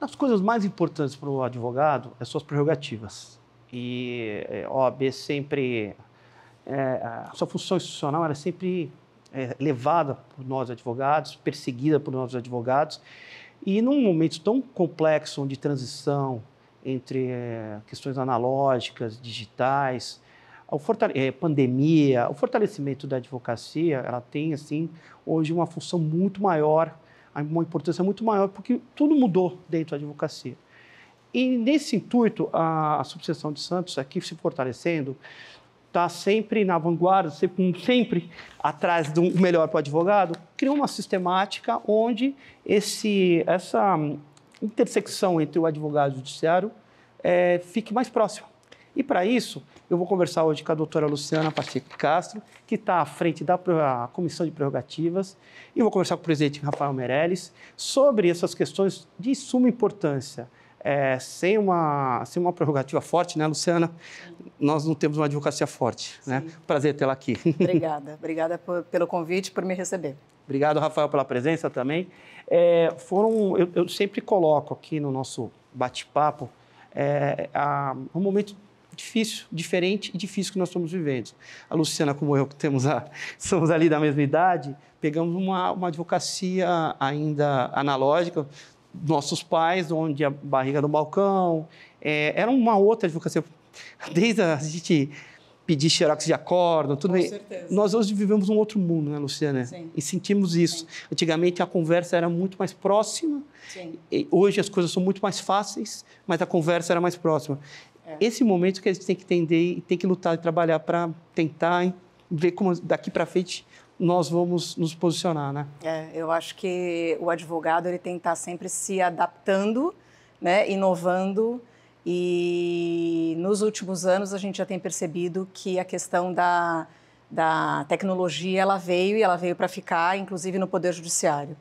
das coisas mais importantes para o advogado é suas prerrogativas. E é, a OAB sempre. É, a sua função institucional era é sempre é, levada por nós advogados, perseguida por nós advogados. E num momento tão complexo de transição entre é, questões analógicas, digitais, a é, pandemia, o fortalecimento da advocacia, ela tem assim hoje uma função muito maior uma importância muito maior, porque tudo mudou dentro da advocacia. E nesse intuito, a, a subseção de Santos, aqui se fortalecendo, está sempre na vanguarda, sempre, sempre atrás do melhor para o advogado, criou uma sistemática onde esse, essa hum, intersecção entre o advogado e o judiciário é, fique mais próximo. E para isso, eu vou conversar hoje com a doutora Luciana Pacheco Castro, que está à frente da Comissão de Prerrogativas, e vou conversar com o presidente Rafael Meirelles sobre essas questões de suma importância. É, sem, uma, sem uma prerrogativa forte, né, Luciana? Sim. Nós não temos uma advocacia forte. Né? Prazer tê-la aqui. Obrigada, obrigada por, pelo convite, por me receber. Obrigado, Rafael, pela presença também. É, foram, eu, eu, sempre coloco aqui no nosso bate-papo é, um momento difícil, diferente e difícil que nós estamos vivendo. A Luciana, como eu, que temos a, somos ali da mesma idade, pegamos uma, uma advocacia ainda analógica, nossos pais, onde a barriga do balcão, é, era uma outra advocacia. Desde a, gente pedir xerox de acordo, tudo Com bem. Certeza. Nós hoje vivemos um outro mundo, né, Luciana? Sim. E sentimos isso. Sim. Antigamente a conversa era muito mais próxima. Sim. hoje as coisas são muito mais fáceis, mas a conversa era mais próxima. É. Esse momento que a gente tem que entender e tem que lutar e trabalhar para tentar ver como daqui para frente nós vamos nos posicionar, né? É, eu acho que o advogado ele tem que estar tá sempre se adaptando, né, inovando e nos últimos anos a gente já tem percebido que a questão da, da tecnologia ela veio e ela veio para ficar, inclusive no poder judiciário.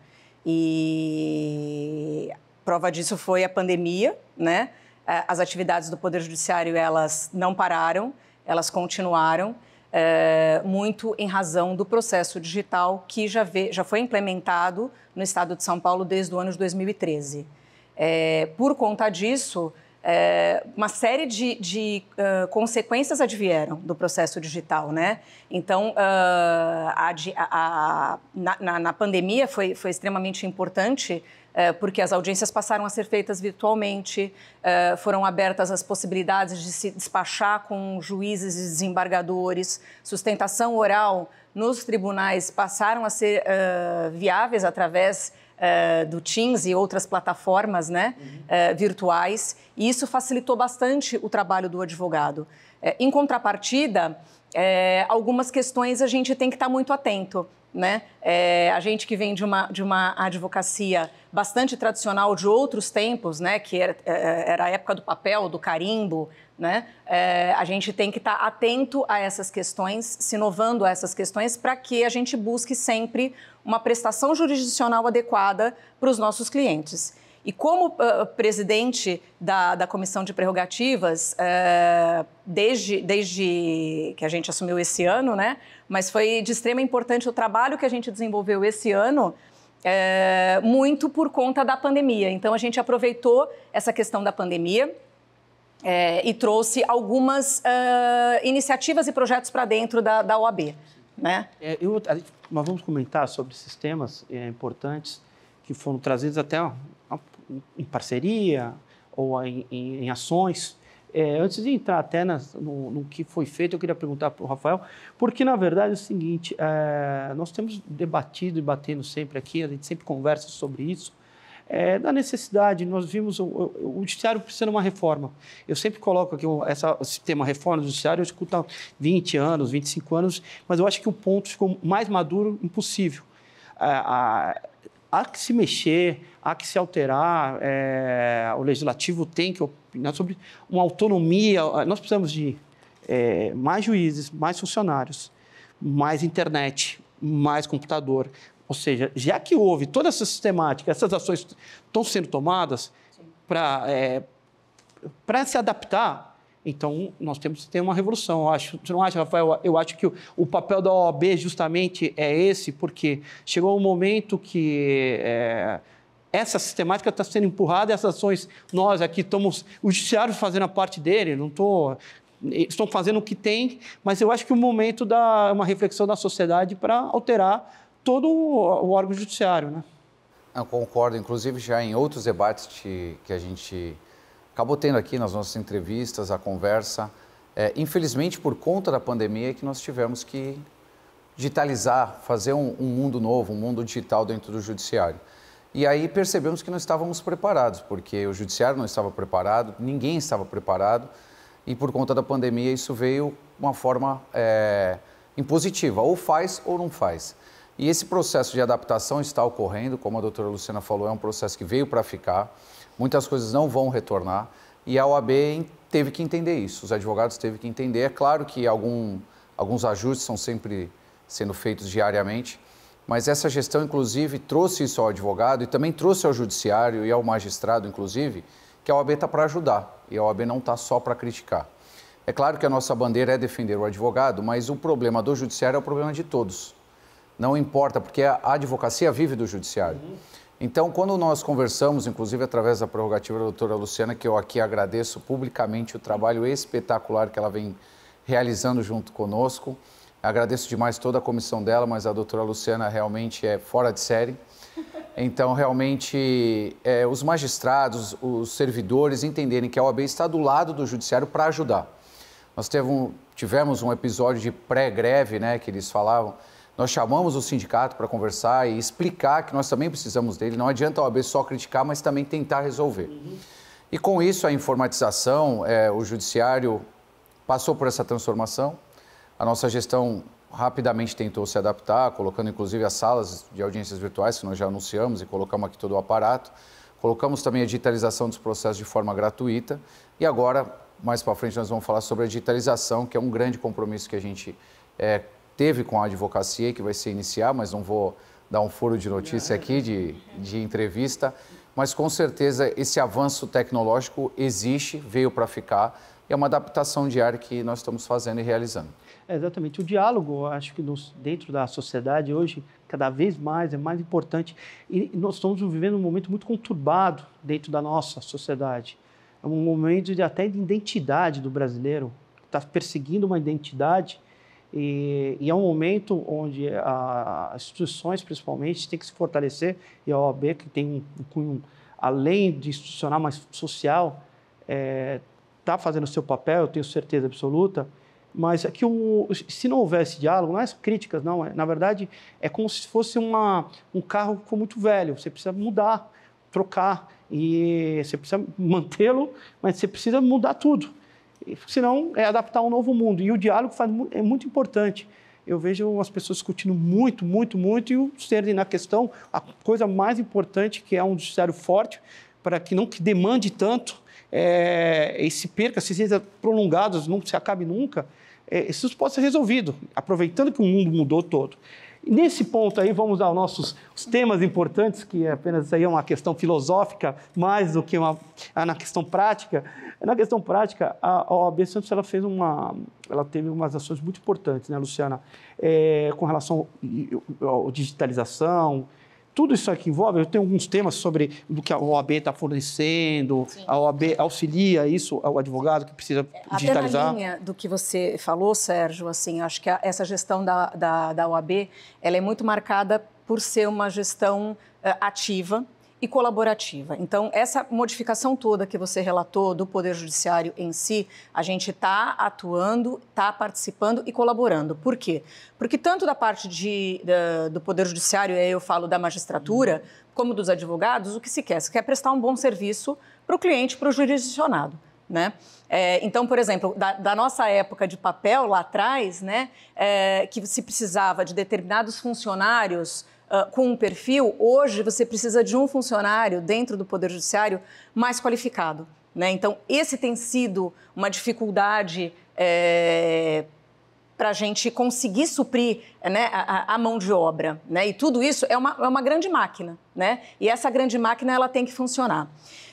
E prova disso foi a pandemia, né? É, as atividades do Poder Judiciário elas não pararam, elas continuaram. É, muito em razão do processo digital que já, vê, já, foi implementado no estado de São Paulo desde o ano de 2013. É, por conta disso, é, uma série de, de uh, consequências advieram do processo digital, né? Então, uh, a, a, a, na, na, pandemia foi, foi extremamente importante é, porque as audiências passaram a ser feitas virtualmente, é, foram abertas as possibilidades de se despachar com juízes e desembargadores, sustentação oral nos tribunais passaram a ser é, viáveis através Uh, do Teams e outras plataformas né, uhum. uh, virtuais, e isso facilitou bastante o trabalho do advogado. Uh, em contrapartida, algumas questões a gente tem que estar muito atento. Né? É, a gente que vem de uma, de uma advocacia bastante tradicional de outros tempos, né? que era, é, é, era a época do papel, do carimbo, né? É, a gente tem que estar tá atento a essas questões, se inovando a essas questões, para que a gente busque sempre uma prestação jurisdicional adequada para os nossos clientes. E como uh, presidente da, da Comissão de Prerrogativas, uh, desde, desde que a gente assumiu esse ano, né? Mas foi de extrema importância o trabalho que a gente desenvolveu esse ano, uh, muito por conta da pandemia. Então, a gente aproveitou essa questão da pandemia, eh, e trouxe algumas uh, iniciativas e projetos para dentro da, da OAB. Né? É, eu, nós vamos comentar sobre esses temas é, importantes que foram trazidos até em parceria ou em, em, ações. É, antes de entrar até nas, no, no, que foi feito, eu queria perguntar para o Rafael, porque na verdade é o seguinte: é, nós temos debatido e batendo sempre aqui, a gente sempre conversa sobre isso, é, da necessidade. Nós vimos o, o, o, judiciário precisando de uma reforma. Eu sempre coloco aqui o, essa, esse tema reforma do judiciário, eu escuto há 20 anos, 25 anos, mas eu acho que o ponto ficou mais maduro impossível. É, a, há que se mexer, há que se alterar, é, o legislativo tem que opinar né, sobre uma autonomia. Eh, nós precisamos de é, mais juízes, mais funcionários, mais internet, mais computador. Ou seja, já que houve toda essa sistemática, essas ações estão sendo tomadas para é, se adaptar então, nós temos que ter uma revolução. Eu acho, você não acha, Rafael? Eu acho que o, o papel da OAB justamente é esse, porque chegou um momento que é, essa sistemática está sendo empurrada, essas ações, nós aqui estamos, o judiciário fazendo a parte dele, não estou estão fazendo o que tem, mas eu acho que é o momento da é uma reflexão da sociedade para alterar todo o órgão judiciário, né? Eu concordo, inclusive já em outros debates que a gente acabou tendo aqui nas nossas entrevistas, a conversa. É, infelizmente, por conta da pandemia, é que nós tivemos que digitalizar, fazer um, um mundo novo, um mundo digital dentro do judiciário. E aí percebemos que não estávamos preparados, porque o judiciário não estava preparado, ninguém estava preparado, e por conta da pandemia isso veio uma forma é, impositiva, ou faz ou não faz. E esse processo de adaptação está ocorrendo, como a doutora Luciana falou, é um processo que veio para ficar. Muitas coisas não vão retornar e a OAB teve que entender isso, os advogados teve que entender. É claro que algum, alguns ajustes são sempre sendo feitos diariamente, mas essa gestão, inclusive, trouxe isso ao advogado e também trouxe ao judiciário e ao magistrado, inclusive, que a OAB está para ajudar e a OAB não está só para criticar. É claro que a nossa bandeira é defender o advogado, mas o problema do judiciário é o problema de todos. Não importa, porque a advocacia vive do judiciário. Uhum. Então, quando nós conversamos, inclusive através da prerrogativa da doutora Luciana, que eu aqui agradeço publicamente o trabalho espetacular que ela vem realizando junto conosco, agradeço demais toda a comissão dela, mas a doutora Luciana realmente é fora de série. Então, realmente, é, os magistrados, os servidores entenderem que a OAB está do lado do judiciário para ajudar. Nós um, tivemos um episódio de pré-greve, né, que eles falavam, nós chamamos o sindicato para conversar e explicar que nós também precisamos dele. Não adianta a OAB só criticar, mas também tentar resolver. Uhum. E com isso, a informatização, é, o judiciário passou por essa transformação. A nossa gestão rapidamente tentou se adaptar, colocando inclusive as salas de audiências virtuais, que nós já anunciamos e colocamos aqui todo o aparato. Colocamos também a digitalização dos processos de forma gratuita. E agora, mais para frente, nós vamos falar sobre a digitalização, que é um grande compromisso que a gente é, teve com a advocacia, que vai se iniciar, mas não vou dar um furo de notícia aqui, de, de entrevista. Mas com certeza esse avanço tecnológico existe, veio para ficar. É uma adaptação diária que nós estamos fazendo e realizando. É exatamente. O diálogo, acho que nos, dentro da sociedade hoje, cada vez mais, é mais importante. E nós estamos vivendo um momento muito conturbado dentro da nossa sociedade. É um momento de, até de identidade do brasileiro, que está perseguindo uma identidade e, e, é um momento onde eh, a, as instituições, principalmente, têm que se fortalecer, e a OAB, que tem um, um além de institucional, mas social, está eh, é, fazendo o seu papel, eu tenho certeza absoluta, mas é que o, se não houvesse diálogo, não é críticas, não, é, na verdade, é como se fosse uma, um carro que ficou muito velho, você precisa mudar, trocar, e você precisa mantê-lo, mas você precisa mudar tudo senão é adaptar um novo mundo. E o diálogo faz, é muito importante. Eu vejo as pessoas discutindo muito, muito, muito e o serem na questão a coisa mais importante, que é um judiciário forte, para que não que demande tanto é, e se perca, se seja prolongado, não se acabe nunca, é, isso pode ser resolvido, aproveitando que o mundo mudou todo. Nesse ponto aí, vamos aos nossos temas importantes, que é apenas aí é uma questão filosófica mais do que uma ah, na questão prática. Na questão prática, a OAB Santos ela fez uma, ela teve umas ações muito importantes, né, Luciana, é, com relação à digitalização, tudo isso que envolve, eu tenho alguns temas sobre do que a OAB está fornecendo, Sim. a OAB auxilia isso ao advogado que precisa digitalizar. É, até na linha do que você falou, Sérgio, assim, acho que a, essa gestão da, da, da OAB, ela é muito marcada por ser uma gestão uh, ativa, e colaborativa. Então, essa modificação toda que você relatou do Poder Judiciário em si, a gente está atuando, está participando e colaborando. Por quê? Porque tanto da parte de, da, do Poder Judiciário, e aí eu falo da magistratura, como dos advogados, o que se quer? Se quer prestar um bom serviço para o cliente, para o jurisdicionado. Né? É, então, por exemplo, da, da, nossa época de papel lá atrás, né, é, que se precisava de determinados funcionários ah, com um perfil, hoje você precisa de um funcionário dentro do Poder Judiciário mais qualificado. Né? Então, esse tem sido uma dificuldade é, eh, para a gente conseguir suprir né, a, a, mão de obra. Né? E tudo isso é uma, é uma grande máquina, né? e essa grande máquina ela tem que funcionar.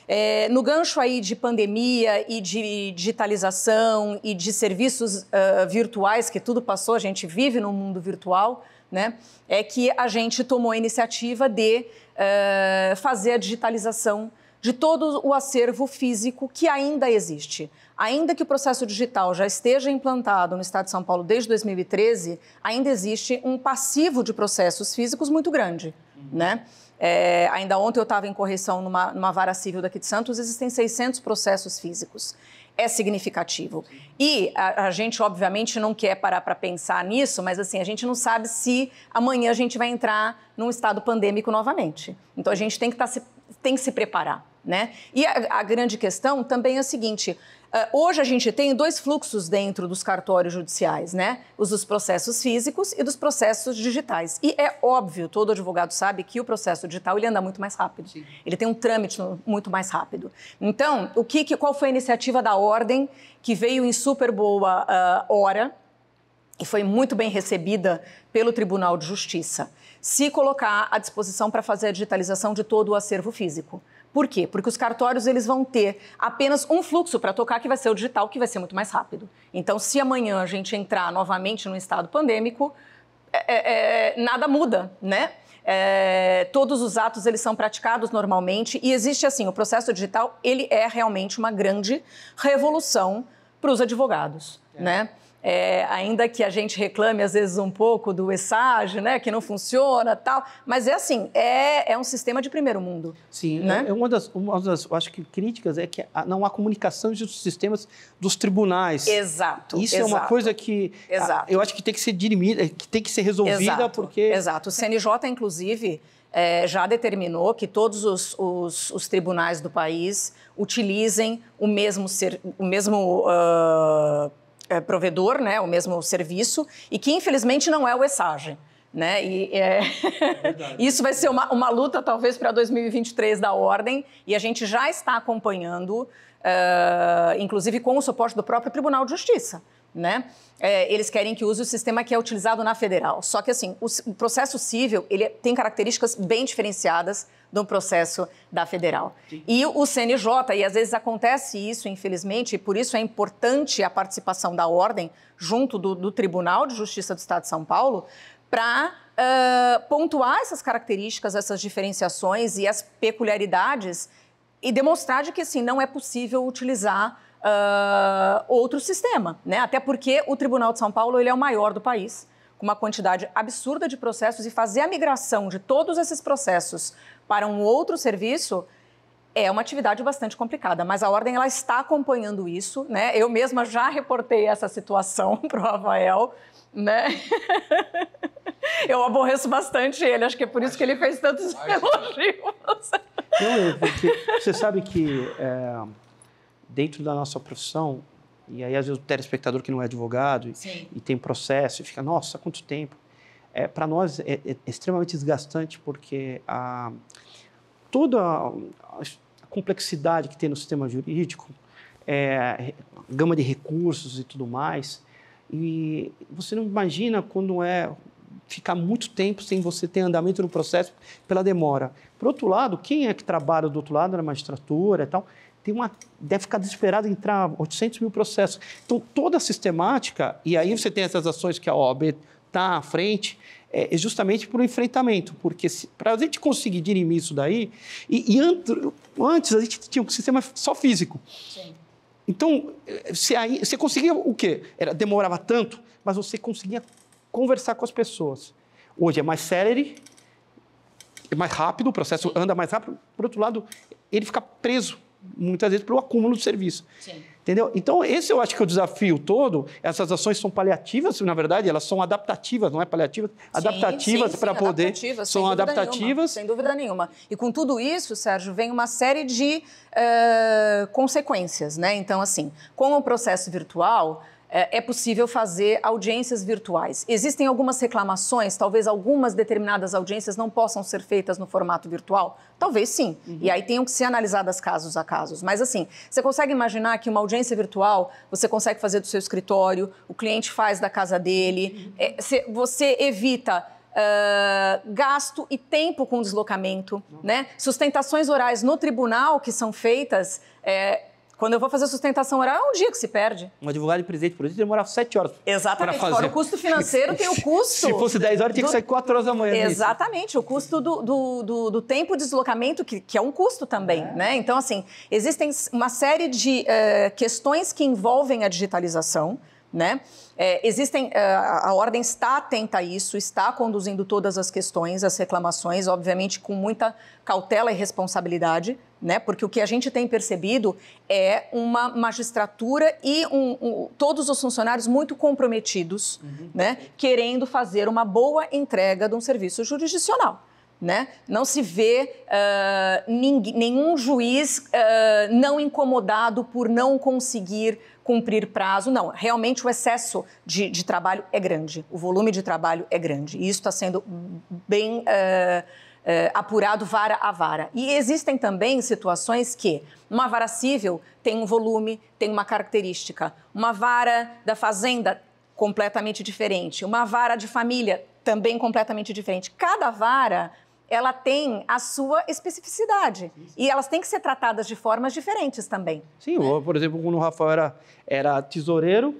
É, no gancho aí de pandemia e de digitalização e de serviços uh, virtuais, que tudo passou, a gente vive no mundo virtual, né, é que a gente tomou a iniciativa de uh, fazer a digitalização de todo o acervo físico que ainda existe. Ainda que o processo digital já esteja implantado no Estado de São Paulo desde 2013, ainda existe um passivo de processos físicos muito grande, uhum. né? É, ainda ontem eu estava em correção numa, numa, vara civil daqui de Santos, existem 600 processos físicos é significativo. E a, a gente, obviamente, não quer parar para pensar nisso, mas assim, a gente não sabe se amanhã a gente vai entrar num estado pandêmico novamente. Então a gente tem que estar tá se tem que se preparar. Né? E a, a grande questão também é a seguinte: eh, hoje a gente tem dois fluxos dentro dos cartórios judiciais, né? Os dos processos físicos e dos processos digitais. E é óbvio, todo advogado sabe que o processo digital ele anda muito mais rápido. Sim. Ele tem um trâmite muito mais rápido. Então, o que, qual foi a iniciativa da ordem que veio em super boa uh, hora e foi muito bem recebida pelo Tribunal de Justiça? se colocar à disposição para fazer a digitalização de todo o acervo físico. Por quê? Porque os cartórios eles vão ter apenas um fluxo para tocar, que vai ser o digital, que vai ser muito mais rápido. Então, se amanhã a gente entrar novamente num estado pandêmico, é, é, é, nada muda, né? É, todos os atos eles são praticados normalmente e existe assim o processo digital ele é realmente uma grande revolução para os advogados, é. né? É, ainda que a gente reclame às vezes um pouco do ESAGE, né, que não funciona tal, mas é assim, é, é um sistema de primeiro mundo. Sim, né? é, é uma das, uma das acho que críticas é que não há comunicação entre os sistemas dos tribunais. Exato. Isso exato, é uma coisa que exato. eu acho que tem que ser dirimida, é, que tem que ser resolvida exato, porque... Exato, o CNJ inclusive... É, já determinou que todos os, os, os, tribunais do país utilizem o mesmo, ser, o mesmo uh é, provedor, né, o mesmo serviço, e que infelizmente não é o ESAGE. Né? E é... É isso vai ser uma, uma luta talvez para 2023 da ordem e a gente já está acompanhando, uh, inclusive com o suporte do próprio Tribunal de Justiça né? É, eles querem que use o sistema que é utilizado na federal. Só que assim, o, processo civil ele é, tem características bem diferenciadas do processo da federal. Sim. E o CNJ, e às vezes acontece isso, infelizmente, e por isso é importante a participação da ordem junto do, do Tribunal de Justiça do Estado de São Paulo para uh, pontuar essas características, essas diferenciações e as peculiaridades e demonstrar de que assim não é possível utilizar uh, outro sistema, né? Até porque o Tribunal de São Paulo ele é o maior do país, com uma quantidade absurda de processos e fazer a migração de todos esses processos para um outro serviço é uma atividade bastante complicada, mas a ordem ela está acompanhando isso, né? Eu mesma já reportei essa situação para o Rafael, né? Eu aborreço bastante ele, acho que é por isso que ele fez tantos elogios. Não, é porque você sabe que é dentro da nossa profissão, e aí às vezes o telespectador que não é advogado e, e tem processo, e fica, nossa, quanto tempo. É, Para nós é, é, extremamente desgastante, porque a, toda a, a complexidade que tem no sistema jurídico, é, gama de recursos e tudo mais, e você não imagina quando é ficar muito tempo sem você ter andamento no processo pela demora. Por outro lado, quem é que trabalha do outro lado na magistratura e tal, tem uma, deve ficar desesperado entrar 800 mil processos. Então, toda a sistemática, e aí você tem essas ações que a OAB está à frente, é, é justamente para o enfrentamento, porque para a gente conseguir dirimir isso daí, e, e antes a gente tinha um sistema só físico. Sim. Então, eh, você, aí, você conseguia o quê? Era, demorava tanto, mas você conseguia conversar com as pessoas. Hoje é mais celere, é mais rápido, o processo anda mais rápido. Por outro lado, ele fica preso muitas vezes para o acúmulo do serviço. Sim. Entendeu? Então, esse eu acho que é o desafio todo. Essas ações são paliativas, na verdade, elas são adaptativas, não é paliativas, adaptativas para poder. Adaptativas, são adaptativas. Nenhuma, sem dúvida nenhuma. E com tudo isso, Sérgio, vem uma série de uh, consequências, né? Então, assim, com o processo virtual. É, é possível fazer audiências virtuais. Existem algumas reclamações, talvez algumas determinadas audiências não possam ser feitas no formato virtual? Talvez sim. Uhum. E aí tenham que ser analisadas casos a casos. Mas assim, você consegue imaginar que uma audiência virtual você consegue fazer do seu escritório, o cliente faz da casa dele, uhum. é, você evita. Uh, gasto e tempo com deslocamento, uhum. né? Sustentações orais no tribunal que são feitas é, quando eu vou fazer sustentação oral, é um dia que se perde. Um advogado de presente, por exemplo, demorava sete horas. Exatamente. Fazer. Fora o custo financeiro, tem o custo. se fosse dez horas, tinha que sair quatro horas da manhã. Né? Exatamente. Nisso. O custo do, do, do, do tempo de deslocamento, que, que é um custo também. É. Né? Então, assim, existem uma série de uh, questões que envolvem a digitalização. Né? É, existem, eh, a ordem está atenta a isso, está conduzindo todas as questões, as reclamações, obviamente com muita cautela e responsabilidade, né? Porque o que a gente tem percebido é uma magistratura e um, um, todos os funcionários muito comprometidos, uhum. né? Querendo fazer uma boa entrega de um serviço jurisdicional. Né? Não se vê uh, nenhum juiz uh, não incomodado por não conseguir cumprir prazo. Não, realmente o excesso de, de trabalho é grande, o volume de trabalho é grande. E isso está sendo bem. Uh, eh, apurado vara a vara. E existem também situações que uma vara civil tem um volume, tem uma característica. Uma vara da fazenda, completamente diferente. Uma vara de família, também completamente diferente. Cada vara ela tem a sua especificidade. Sim, sim. E elas têm que ser tratadas de formas diferentes também. Sim, né? por exemplo, quando o Rafael era, era tesoureiro,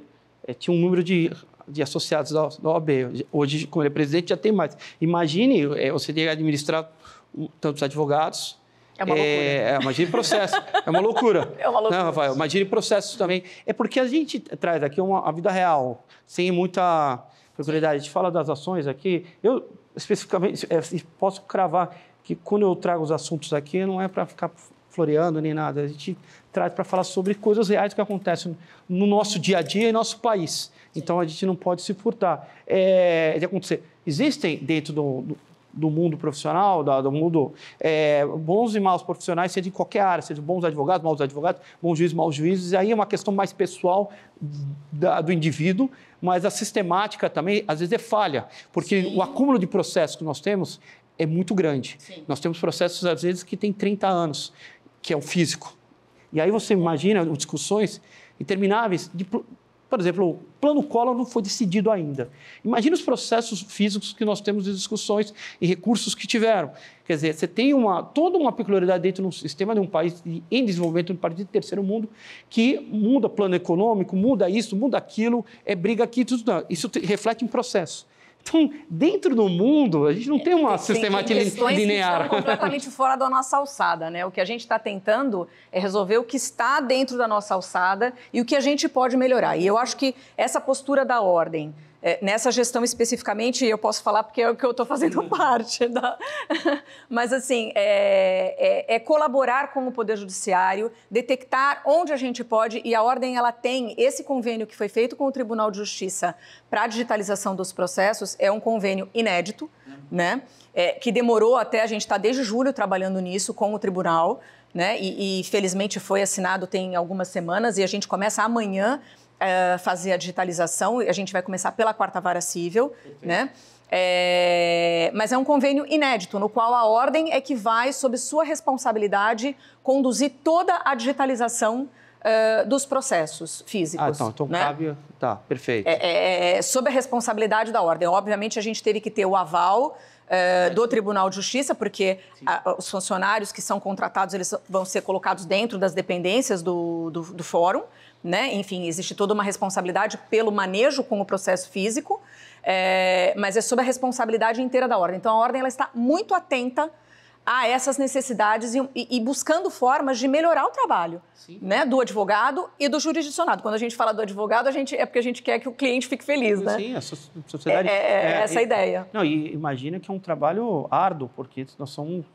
eh, tinha um número de de associados da OAB. Hoje, como ele é presidente, já tem mais. Imagine é, você ter que administrar tantos advogados. É uma loucura. É, é imagine processo. é uma loucura. É uma loucura. Não, Rafael, imagine processos também. É porque a gente traz aqui uma, a vida real, sem muita peculiaridade. A gente fala das ações aqui. Eu, especificamente, é, posso cravar que quando eu trago os assuntos aqui, não é para ficar floreando nem nada. A gente traz para falar sobre coisas reais que acontecem no nosso dia a dia e nosso país. Então a gente não pode se furtar é, de acontecer. Existem dentro do, do, mundo profissional, do, do mundo é, bons e maus profissionais, seja em qualquer área, seja bons advogados, maus advogados, bons juízes, maus juízes, aí é uma questão mais pessoal da, do indivíduo, mas a sistemática também às vezes é falha, porque Sim. o acúmulo de processos que nós temos é muito grande. Sim. Nós temos processos às vezes que tem 30 anos, que é o físico. E aí você imagina discussões intermináveis de, por exemplo, o plano Collor não foi decidido ainda. Imagina os processos físicos que nós temos de discussões e recursos que tiveram. Quer dizer, você tem uma, toda uma peculiaridade dentro de um sistema de um país em desenvolvimento, de um país de terceiro mundo, que muda plano econômico, muda isso, muda aquilo, é briga aqui, tudo. Isso reflete em processo. Então, dentro do mundo, a gente não tem uma é, sistemática linear. Que estão completamente fora da nossa alçada, né? O que a gente está tentando é resolver o que está dentro da nossa alçada e o que a gente pode melhorar. E eu acho que essa postura da ordem, é, nessa gestão especificamente, eu posso falar porque é o que eu estou fazendo parte. Da... Tá? Mas, assim, é, é, é, colaborar com o Poder Judiciário, detectar onde a gente pode, e a Ordem ela tem esse convênio que foi feito com o Tribunal de Justiça para a digitalização dos processos, é um convênio inédito, uhum. né? É, que demorou até, a gente está desde julho trabalhando nisso com o Tribunal, né? E, e felizmente foi assinado tem algumas semanas e a gente começa amanhã uh, fazer a digitalização. A gente vai começar pela quarta vara civil, né? É, mas é um convênio inédito, no qual a ordem é que vai, sob sua responsabilidade, conduzir toda a digitalização uh, dos processos físicos. Ah, então, então né? cabe. Tá, perfeito. É é, é, é, sob a responsabilidade da ordem. Obviamente, a gente teve que ter o aval. do Tribunal de Justiça, porque a, os funcionários que são contratados eles vão ser colocados dentro das dependências do, do, do fórum né? Enfim, existe toda uma responsabilidade pelo manejo com o processo físico, é, mas é sob a responsabilidade inteira da ordem. Então, a ordem ela está muito atenta a essas necessidades e, e, buscando formas de melhorar o trabalho né, do advogado e do jurisdicionado. Quando a gente fala do advogado, a gente, é porque a gente quer que o cliente fique feliz, né? Sim, a é, sociedade... É, é, é essa a ideia. Não, e imagina que é um trabalho árduo, porque nós somos...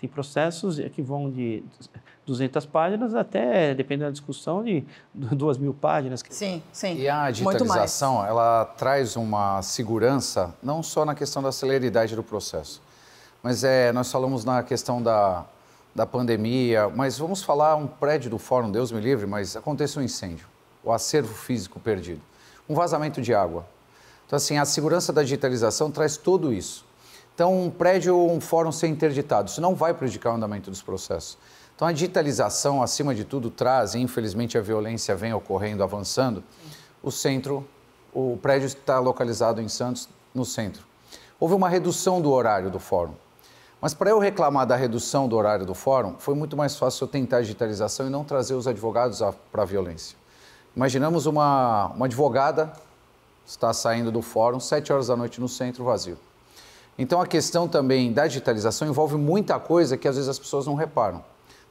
Tem processos que vão de 200 páginas até, dependendo da discussão, de duas mil páginas. Sim, sim. E a digitalização, ela traz uma segurança, não só na questão da celeridade do processo, mas é, nós falamos na questão da, da pandemia, mas vamos falar um prédio do Fórum, Deus me livre, mas aconteceu um incêndio, o acervo físico perdido, um vazamento de água. Então, assim, a segurança da digitalização traz tudo isso. Então, um prédio ou um fórum ser interditado, isso não vai prejudicar o andamento dos processos. Então, a digitalização, acima de tudo, traz, e infelizmente a violência vem ocorrendo, avançando, o centro, o prédio está localizado em Santos, no centro. Houve uma redução do horário do fórum. Mas para eu reclamar da redução do horário do fórum, foi muito mais fácil eu tentar a digitalização e não trazer os advogados para a violência. Imaginamos uma, uma advogada está saindo do fórum, sete horas da noite no centro vazio. Então a questão também da digitalização envolve muita coisa que às vezes as pessoas não reparam.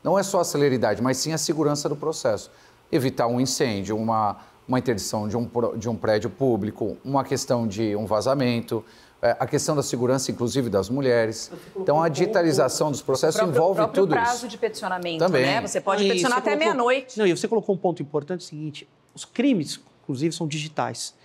Não é só a celeridade, mas sim a segurança do processo. Evitar um incêndio, uma, uma interdição de um, de um prédio público, uma questão de um vazamento, é, a questão da segurança, inclusive das mulheres. Então, a digitalização dos processos próprio, envolve tudo isso. O prazo de peticionamento, né? Também. né? Você pode peticionar você até meia-noite. Não, e você colocou um ponto importante, é o seguinte, os crimes, inclusive, são digitais.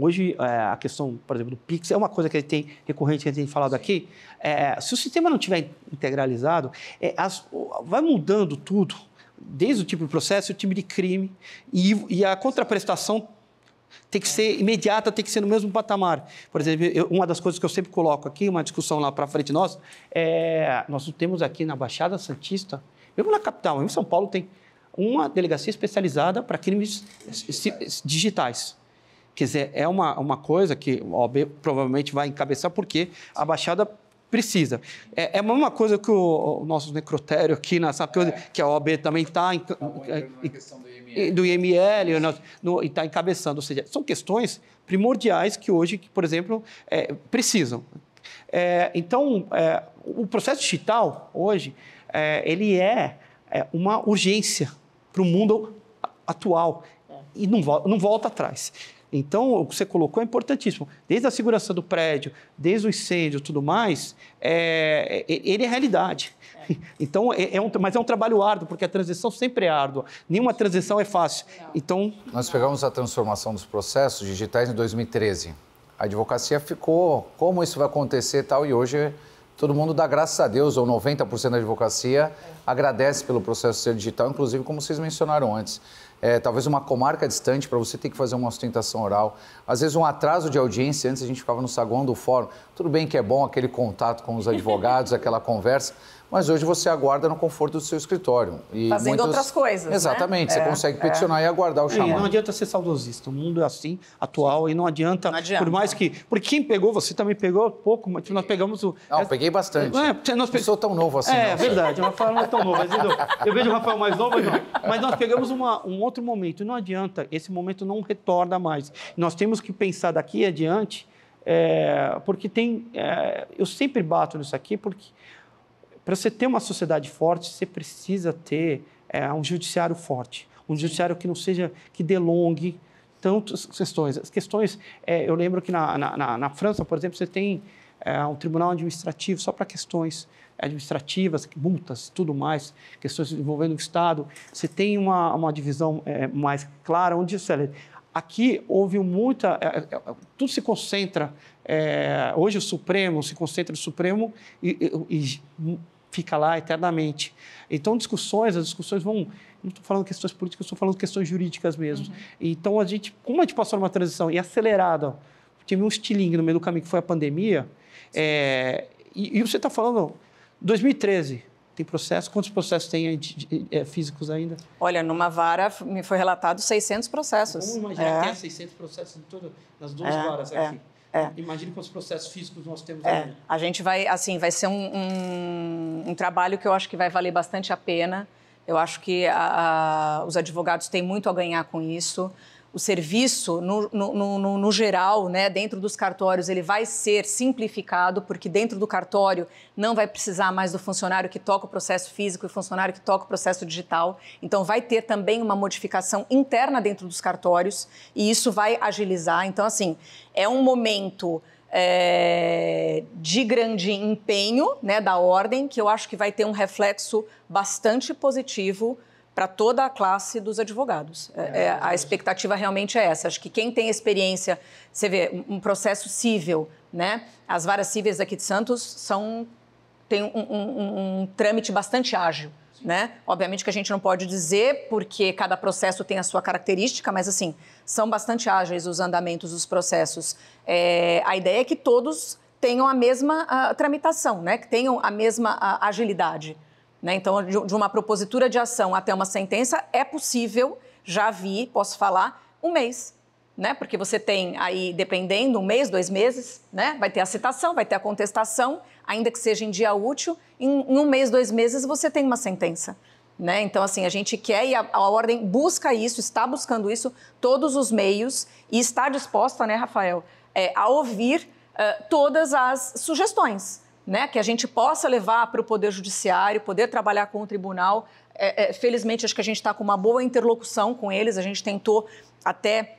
Hoje, é, a questão, por exemplo, do Pix é uma coisa que tem recorrente que a gente tem falado aqui. É, se o sistema não tiver integralizado, é, as, vai mudando tudo, desde o tipo de processo, o tipo de crime, e, e a contraprestação tem que ser imediata, tem que ser no mesmo patamar. Por exemplo, eu, uma das coisas que eu sempre coloco aqui, uma discussão lá para frente nossa, é, nós temos aqui na Baixada Santista, mesmo na capital, em São Paulo tem uma delegacia especializada para crimes digitais. Quer dizer, é uma, uma coisa que o OAB provavelmente vai encabeçar, porque a Baixada precisa. É, é a mesma coisa que o, o nosso necrotério aqui na coisa, é. que a OAB também está. Tá então, é, do, do IML, está encabeçando. Ou seja, são questões primordiais que hoje, que, por exemplo, é, precisam. É, então, é, o processo digital, hoje, ele é, uma urgência para o mundo atual e não, vo não volta atrás. Então, o que você colocou é importantíssimo. Desde a segurança do prédio, desde o incêndio tudo mais, é, é ele é realidade. É. Então, é, é, um, mas é um trabalho árduo, porque a transição sempre é árdua. Nenhuma transição é fácil. Então... Nós pegamos a transformação dos processos digitais em 2013. A advocacia ficou, como isso vai acontecer tal, e hoje todo mundo dá graças a Deus, ou 90% da advocacia é. agradece pelo processo ser digital, inclusive como vocês mencionaram antes é, talvez uma comarca distante para você ter que fazer uma ostentação oral, às vezes um atraso de audiência, antes a gente ficava no saguão do fórum, tudo bem que é bom aquele contato com os advogados, aquela conversa, mas hoje você aguarda no conforto do seu escritório. E Fazendo muitas... outras coisas. Exatamente, né? você é, consegue é. peticionar é. e aguardar o chamado. E não adianta ser saudosista, o mundo é assim, atual, e não adianta, não adianta. por mais que. Porque quem pegou, você também pegou pouco, mas nós pegamos o. Não, peguei bastante. É, nós pe... Não sou tão novo assim. É, não, é verdade, o Rafael não é tão novo. Eu vejo o Rafael mais novo, mas, não. mas nós pegamos uma, um outro momento, e não adianta, esse momento não retorna mais. Nós temos que pensar daqui adiante. É, porque tem. É, eu sempre bato nisso aqui, porque para você ter uma sociedade forte, você precisa ter é, um judiciário forte, um judiciário que não seja que delongue tantas questões. As questões, é, eu lembro que na, na, na, França, por exemplo, você tem é, um tribunal administrativo só para questões administrativas, multas, tudo mais, questões envolvendo o Estado. Você tem uma, uma divisão é, mais clara, onde você, é, aqui houve muita. É, tudo se concentra. É, hoje o Supremo se concentra no Supremo e, e, e fica lá eternamente. Então, discussões, as discussões vão. Não estou falando questões políticas, estou falando questões jurídicas mesmo. Uhum. Então, a gente, como a gente passou numa transição e é acelerada, tive um estilingue no meio do caminho que foi a pandemia, é, e, e, você está falando 2013. Tem processo? Quantos processos tem de, de, de, é, físicos ainda? Olha, numa vara me foi relatado 600 processos. Vamos imaginar é. que 600 processos todo, nas duas é. varas é, aqui. É. Imagine quantos processos físicos nós temos é. Ainda. A gente vai, assim, vai ser um, um um trabalho que eu acho que vai valer bastante a pena. Eu acho que a, a, os advogados têm muito a ganhar com isso. O serviço, no, no, no, no, geral, né, dentro dos cartórios, ele vai ser simplificado, porque dentro do cartório não vai precisar mais do funcionário que toca o processo físico e funcionário que toca o processo digital. Então, vai ter também uma modificação interna dentro dos cartórios e isso vai agilizar. Então, assim, é um momento é, de grande empenho né, da ordem, que eu acho que vai ter um reflexo bastante positivo para toda a classe dos advogados. É, é, é a expectativa realmente é essa. Acho que quem tem experiência, você vê, um processo civil, né? As varas cíveis aqui de Santos são, tem um, um, um, um trâmite bastante ágil né? Obviamente que a gente não pode dizer porque cada processo tem a sua característica, mas assim são bastante ágeis os andamentos dos processos. É, a ideia é que todos tenham a mesma a, ah, tramitação, né? Que tenham a mesma a, ah, agilidade. Né? Então, de, de uma propositura de ação até uma sentença é possível. Já vi, posso falar, um mês né? Porque você tem aí, dependendo, um mês, dois meses, né? Vai ter a citação, vai ter a contestação, ainda que seja em dia útil, em, em um mês, dois meses você tem uma sentença. Né? Então, assim, a gente quer e a, a, ordem busca isso, está buscando isso, todos os meios, e está disposta, né, Rafael, é, a ouvir uh, todas as sugestões. Né, que a gente possa levar para o Poder Judiciário, poder trabalhar com o tribunal. É, é, felizmente, acho que a gente está com uma boa interlocução com eles. A gente tentou até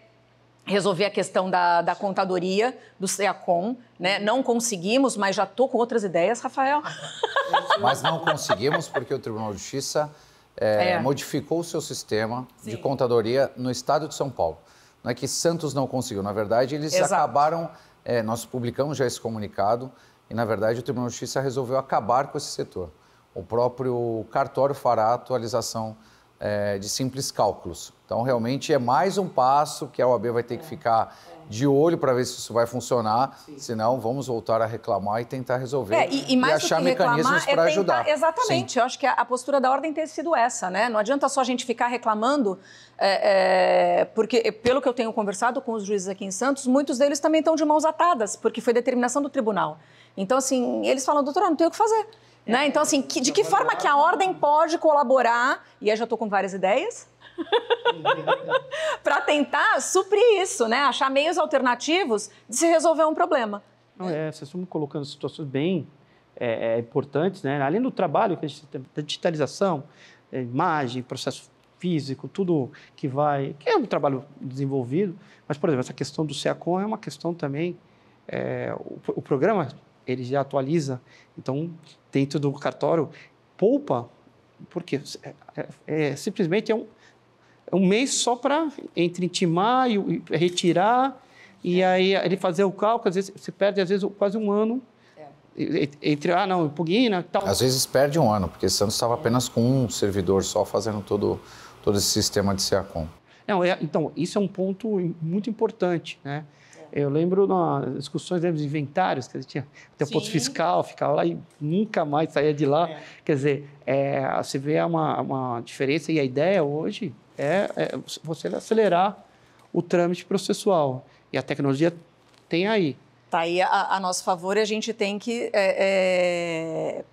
resolver a questão da, da contadoria do CEACOM, né? Uhum. Não conseguimos, mas já estou com outras ideias, Rafael. Mas não conseguimos porque o Tribunal de Justiça é, é. modificou o seu sistema Sim. de contadoria no estado de São Paulo. Não é que Santos não conseguiu, na verdade, eles Exato. acabaram. É, nós publicamos já esse comunicado e, na verdade, o Tribunal de Justiça resolveu acabar com esse setor. O próprio cartório fará a atualização é, de simples cálculos. Então, realmente é mais um passo que a OAB vai ter que é, ficar é. de olho para ver se isso vai funcionar, Sim. senão vamos voltar a reclamar e tentar resolver é, e, e, mais e achar mecanismos para é ajudar. Exatamente, Sim. eu acho que a, a, postura da ordem tem sido essa, né? Não adianta só a gente ficar reclamando, é, é, porque pelo que eu tenho conversado com os juízes aqui em Santos, muitos deles também estão de mãos atadas, porque foi determinação do tribunal. Então, assim, eles falam, doutora, não tem o que fazer. É. Né? Então, assim, que, de que forma que a ordem pode colaborar, e aí já estou com várias ideias, para tentar suprir isso, né? achar meios alternativos de se resolver um problema. Não, é, vocês estão colocando situações bem é, é, importantes, né? além do trabalho que a gente tem, da digitalização, é, imagem, processo físico, tudo que vai, que é um trabalho desenvolvido, mas, por exemplo, essa questão do SEACOM é uma questão também, é, o, o programa ele já atualiza. Então, dentro do cartório, poupa, porque é, é, é simplesmente é um, é um mês só para entre intimar e, retirar, e é. aí ele fazer o cálculo, às vezes se perde às vezes quase um ano é. entre, ah, não, impugna tal. Às vezes perde um ano, porque Santos estava é. apenas com um servidor só fazendo todo, todo esse sistema de SEACOM. é, então, isso é um ponto muito importante, né? Eu lembro nas discussões lembro de inventários, que tinha até o ponto fiscal, ficava lá e nunca mais saía de lá. É. Quer dizer, é, você vê é uma, uma diferença e a ideia hoje é, é você acelerar o trâmite processual. E a tecnologia tem aí. Está aí a, a, nosso favor e a gente tem que é,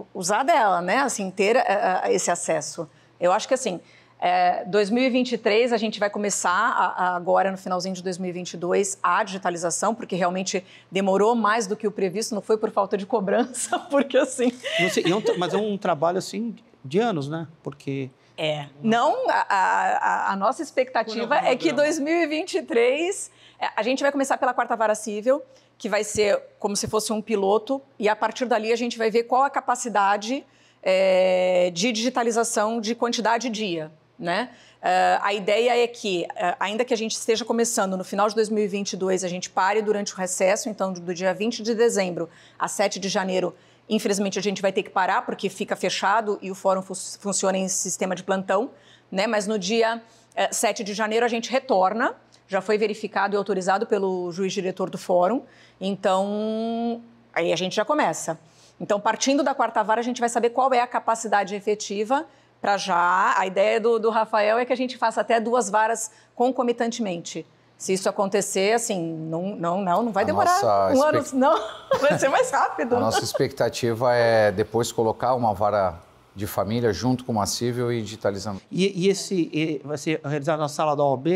é, usar dela, né? Assim, ter a, é, a, é, esse acesso. Eu acho que assim é, 2023, a gente vai começar a, a, agora, no finalzinho de 2022, a digitalização, porque realmente demorou mais do que o previsto, não foi por falta de cobrança, porque assim. Sei, é mas é um trabalho assim de anos, né? Porque. É. Não, a, a, a nossa expectativa é que 2023 é, a gente vai começar pela quarta vara civil, que vai ser como se fosse um piloto, e a partir dali a gente vai ver qual a capacidade é, de digitalização de quantidade dia. Né? Uh, a ideia é que, uh, ainda que a gente esteja começando no final de 2022, a gente pare durante o recesso, então do dia 20 de dezembro a 7 de janeiro, infelizmente a gente vai ter que parar porque fica fechado e o fórum fu funciona em sistema de plantão, né? Mas no dia uh, eh, 7 de janeiro a gente retorna, já foi verificado e autorizado pelo juiz diretor do fórum, então aí a gente já começa. Então, partindo da quarta vara, a gente vai saber qual é a capacidade efetiva para já. A ideia do, do Rafael é que a gente faça até duas varas concomitantemente. Se isso acontecer, assim, não, não, não, não vai a demorar um expect... ano, não, vai ser mais rápido. A nossa expectativa é depois colocar uma vara de família junto com o Massível e digitalizando. E, e esse e vai ser realizado na sala da OAB,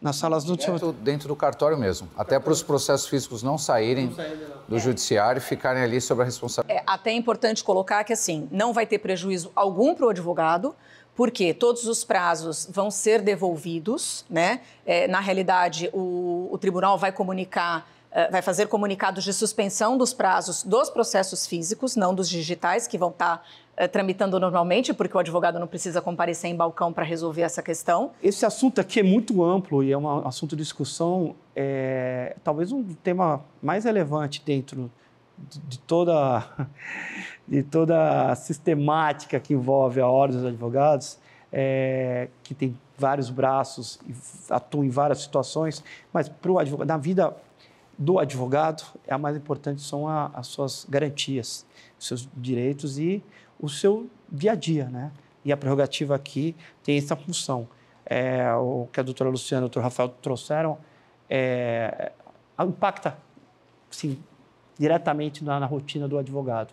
nas salas do... Dentro, dentro do cartório mesmo, até para os processos físicos não saírem não do é. judiciário e ficarem ali sobre a responsabilidade. É até é importante colocar que, assim, não vai ter prejuízo algum para o advogado, porque todos os prazos vão ser devolvidos, né? É, na realidade, o, o tribunal vai comunicar é, vai fazer comunicados de suspensão dos prazos dos processos físicos, não dos digitais, que vão estar tá, eh, tramitando normalmente, porque o advogado não precisa comparecer em balcão para resolver essa questão? Esse assunto aqui é muito amplo e é um assunto de discussão, é, talvez um tema mais relevante dentro de toda, de toda a sistemática que envolve a Ordem dos Advogados, é, que tem vários braços e atua em várias situações, mas o advogado, na vida do advogado, é a mais importante são a, as suas garantias, seus direitos e o seu dia a dia, né? E a prerrogativa aqui tem essa função. É, o que a doutora Luciana e o doutor Rafael trouxeram é, impacta, sim, diretamente na, na rotina do advogado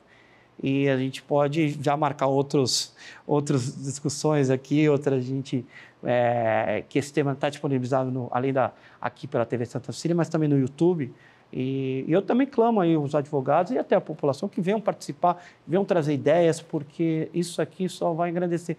e a gente pode já marcar outros outras discussões aqui, outra gente é, que esse tema está disponibilizado no, além da aqui pela TV Santa Cecília, mas também no YouTube. E, e eu também clamo aí os advogados e até a população que venham participar, venham trazer ideias, porque isso aqui só vai engrandecer.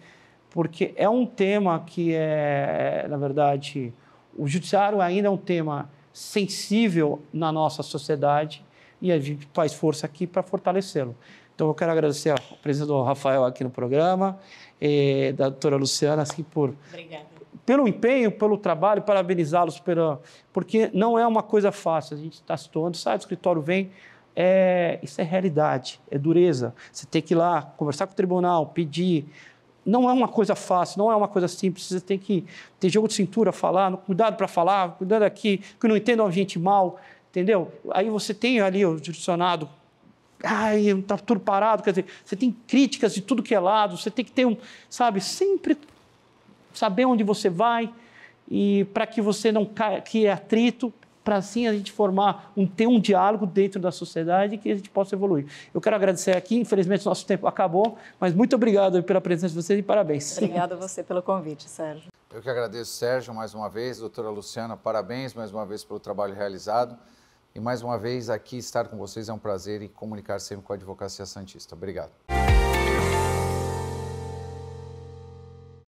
Porque é um tema que é, na verdade, o judiciário ainda é um tema sensível na nossa sociedade e a gente faz força aqui para fortalecê-lo. Então, eu quero agradecer ao presidente do Rafael aqui no programa, e da doutora Luciana, assim, por Obrigada pelo empenho, pelo trabalho, parabenizá-los, pela... porque não é uma coisa fácil. A gente está se tornando, sai do escritório, vem. É... isso é realidade, é dureza. Você tem que ir lá, conversar com o tribunal, pedir. Não é uma coisa fácil, não é uma coisa simples. Você tem que ter jogo de cintura, falar, cuidado para falar, cuidado aqui, que não entendam a gente mal, entendeu? Aí você tem ali o direcionado ai, tá tudo parado, quer dizer, você tem críticas de tudo que é lado, você tem que ter um, sabe, sempre saber onde você vai e para que você não crie é atrito, para assim a gente formar um ter um diálogo dentro da sociedade que a gente possa evoluir. Eu quero agradecer aqui, infelizmente nosso tempo acabou, mas muito obrigado pela presença de vocês e parabéns. Obrigado a você pelo convite, Sérgio. Eu que agradeço, Sérgio, mais uma vez, doutora Luciana, parabéns mais uma vez pelo trabalho realizado. E mais uma vez aqui estar com vocês é um prazer e comunicar sempre com a Advocacia Santista. Obrigado.